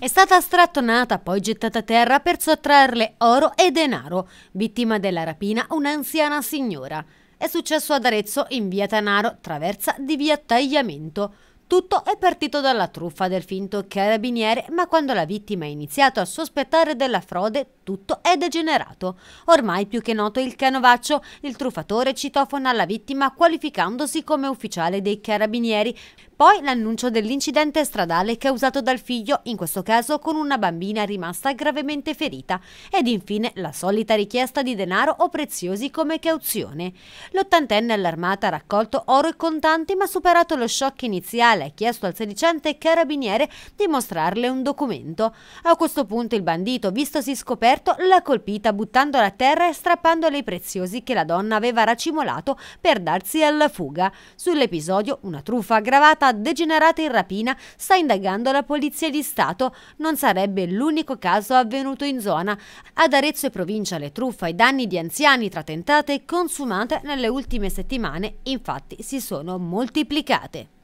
È stata strattonata, poi gettata a terra per sottrarle oro e denaro. Vittima della rapina un'anziana signora. È successo ad Arezzo in via Tanaro, traversa di via Tagliamento. Tutto è partito dalla truffa del finto carabiniere, ma quando la vittima ha iniziato a sospettare della frode, tutto è degenerato. Ormai più che noto il canovaccio, il truffatore citofona la vittima qualificandosi come ufficiale dei carabinieri, poi l'annuncio dell'incidente stradale causato dal figlio, in questo caso con una bambina rimasta gravemente ferita, ed infine la solita richiesta di denaro o preziosi come cauzione. L'ottantenne allarmata ha raccolto oro e contanti ma superato lo shock iniziale ha chiesto al sedicente carabiniere di mostrarle un documento. A questo punto il bandito, vistosi scoperto, l'ha colpita buttandola a terra e strappandole i preziosi che la donna aveva racimolato per darsi alla fuga. Sull'episodio una truffa aggravata tentata degenerata in rapina sta indagando la Polizia di Stato. Non sarebbe l'unico caso avvenuto in zona. Ad Arezzo e provincia le truffa ai danni di anziani tra tentate e consumate nelle ultime settimane infatti si sono moltiplicate.